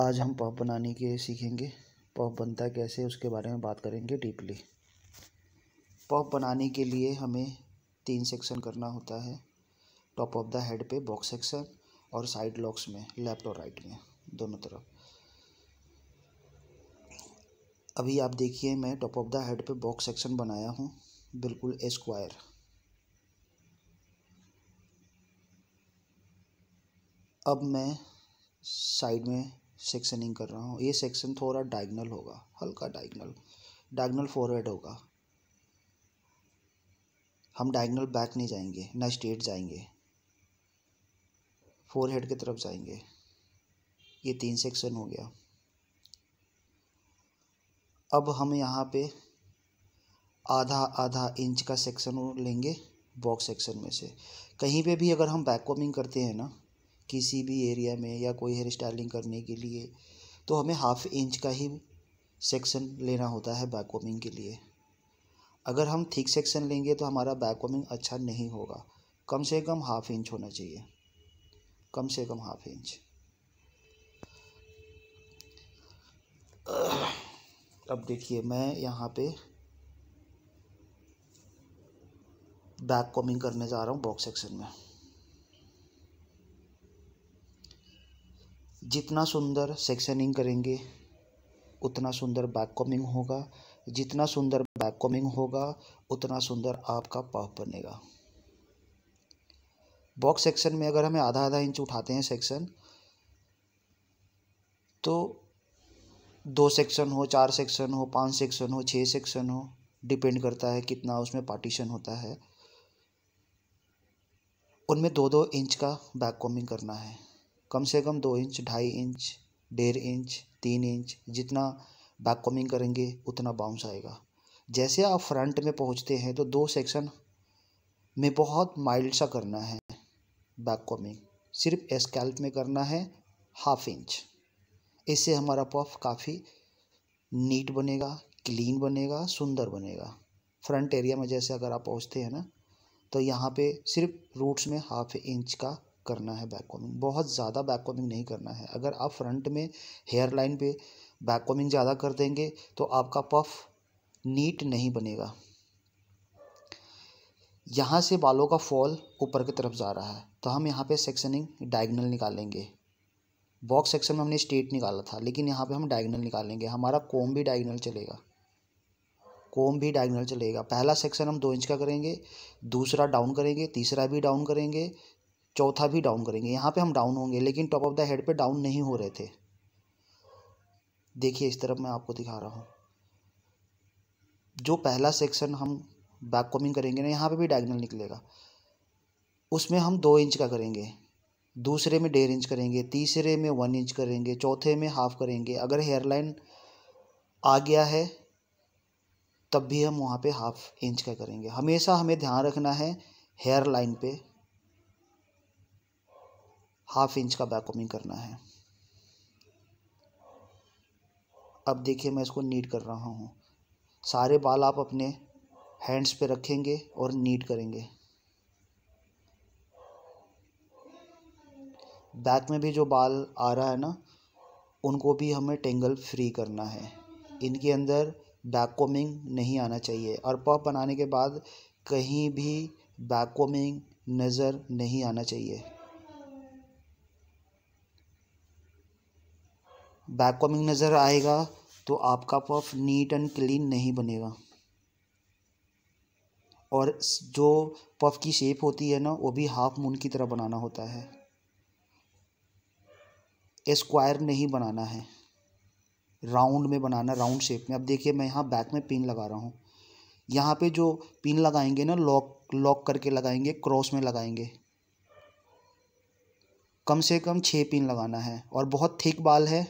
आज हम पॉप बनाने के सीखेंगे पॉप बनता कैसे उसके बारे में बात करेंगे डीपली पॉप बनाने के लिए हमें तीन सेक्शन करना होता है टॉप ऑफ द हेड पे बॉक्स सेक्शन और साइड लॉक्स में लेफ्ट और राइट में दोनों तरफ अभी आप देखिए मैं टॉप ऑफ द हेड पे बॉक्स सेक्शन बनाया हूँ बिल्कुल स्क्वायर अब मैं साइड में सेक्शनिंग कर रहा हूँ ये सेक्शन थोड़ा डायगनल होगा हल्का डायगनल डायगनल फॉरवर्ड होगा हम डायगनल बैक नहीं जाएंगे ना स्ट्रेट जाएंगे फोर हेड की तरफ जाएंगे ये तीन सेक्शन हो गया अब हम यहाँ पे आधा आधा इंच का सेक्शन लेंगे बॉक्स सेक्शन में से कहीं पे भी अगर हम बैक कॉमिंग करते हैं ना किसी भी एरिया में या कोई हेयर स्टाइलिंग करने के लिए तो हमें हाफ इंच का ही सेक्शन लेना होता है बैकवॉमिंग के लिए अगर हम थिक सेक्शन लेंगे तो हमारा बैकवॉमिंग अच्छा नहीं होगा कम से कम हाफ इंच होना चाहिए कम से कम हाफ इंच अब देखिए मैं यहाँ पे बैक कॉमिंग करने जा रहा हूँ बॉक्स सेक्शन में जितना सुंदर सेक्शनिंग करेंगे उतना सुंदर बैक कॉमिंग होगा जितना सुंदर बैक कॉमिंग होगा उतना सुंदर आपका पफ बनेगा बॉक्स सेक्शन में अगर हमें आधा आधा इंच उठाते हैं सेक्शन तो दो सेक्शन हो चार सेक्शन हो पांच सेक्शन हो छः सेक्शन हो डिपेंड करता है कितना उसमें पार्टीशन होता है उनमें दो दो इंच का बैक कॉमिंग करना है कम से कम दो इंच ढाई इंच डेढ़ इंच तीन इंच जितना बैक कॉमिंग करेंगे उतना बाउंस आएगा जैसे आप फ्रंट में पहुंचते हैं तो दो सेक्शन में बहुत माइल्ड सा करना है बैक कॉमिंग सिर्फ स्कैल्प में करना है हाफ इंच इससे हमारा पफ काफ़ी नीट बनेगा क्लीन बनेगा सुंदर बनेगा फ्रंट एरिया में जैसे अगर आप पहुंचते हैं ना तो यहाँ पे सिर्फ रूट्स में हाफ इंच का करना है कॉमिंग बहुत ज़्यादा कॉमिंग नहीं करना है अगर आप फ्रंट में हेयर लाइन पर कॉमिंग ज़्यादा कर देंगे तो आपका पफ नीट नहीं बनेगा यहाँ से बालों का फॉल ऊपर की तरफ जा रहा है तो हम यहाँ पे सेक्शनिंग डायगनल निकालेंगे बॉक्स सेक्शन में हमने स्ट्रेट निकाला था लेकिन यहाँ पे हम डायगनल निकालेंगे हमारा कोम भी डायगनल चलेगा कोम भी डायगनल चलेगा पहला सेक्शन हम दो इंच का करेंगे दूसरा डाउन करेंगे तीसरा भी डाउन करेंगे चौथा भी डाउन करेंगे यहाँ पे हम डाउन होंगे लेकिन टॉप ऑफ द हेड पे डाउन नहीं हो रहे थे देखिए इस तरफ मैं आपको दिखा रहा हूँ जो पहला सेक्शन हम बैक कॉमिंग करेंगे ना यहाँ पे भी डायगनल निकलेगा उसमें हम दो इंच का करेंगे दूसरे में डेढ़ इंच करेंगे तीसरे में वन इंच करेंगे चौथे में हाफ करेंगे अगर हेयरलाइन आ गया है तब भी हम वहाँ पे हाफ इंच का करेंगे हमेशा हमें ध्यान रखना है हेयर लाइन पे हाफ इंच का बैकॉमिंग करना है अब देखिए मैं इसको नीट कर रहा हूँ सारे बाल आप अपने हैंड्स पे रखेंगे और नीट करेंगे बैक में भी जो बाल आ रहा है ना उनको भी हमें टेंगल फ्री करना है इनके अंदर बैक कोमिंग नहीं आना चाहिए और पफ बनाने के बाद कहीं भी बैक कोमिंग नज़र नहीं आना चाहिए बैक कॉमिंग नज़र आएगा तो आपका पफ नीट एंड क्लीन नहीं बनेगा और जो पफ की शेप होती है ना वो भी हाफ मून की तरह बनाना होता है स्क्वायर नहीं बनाना है राउंड में बनाना राउंड शेप में अब देखिए मैं यहाँ बैक में पिन लगा रहा हूँ यहाँ पे जो पिन लगाएंगे ना लॉक लॉक करके लगाएंगे क्रॉस में लगाएंगे कम से कम छः पिन लगाना है और बहुत थिक बाल है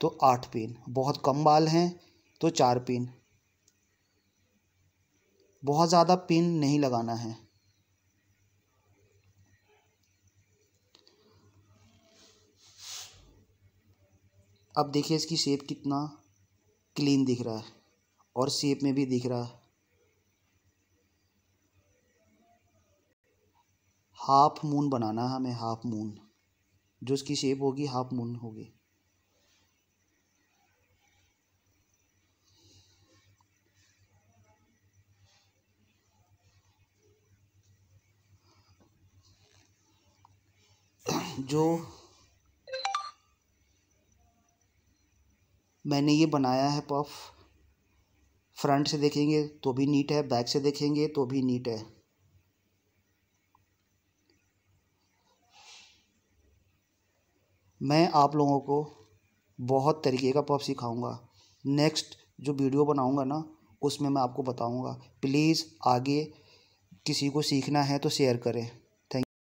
तो आठ पिन बहुत कम बाल हैं तो चार पिन बहुत ज़्यादा पिन नहीं लगाना है अब देखिए इसकी शेप कितना क्लीन दिख रहा है और शेप में भी दिख रहा है हाफ मून बनाना है हमें हाफ मून जो इसकी शेप होगी हाफ मून होगी जो मैंने ये बनाया है पफ फ्रंट से देखेंगे तो भी नीट है बैक से देखेंगे तो भी नीट है मैं आप लोगों को बहुत तरीके का पफ सिखाऊंगा नेक्स्ट जो वीडियो बनाऊंगा ना उसमें मैं आपको बताऊंगा प्लीज़ आगे किसी को सीखना है तो शेयर करें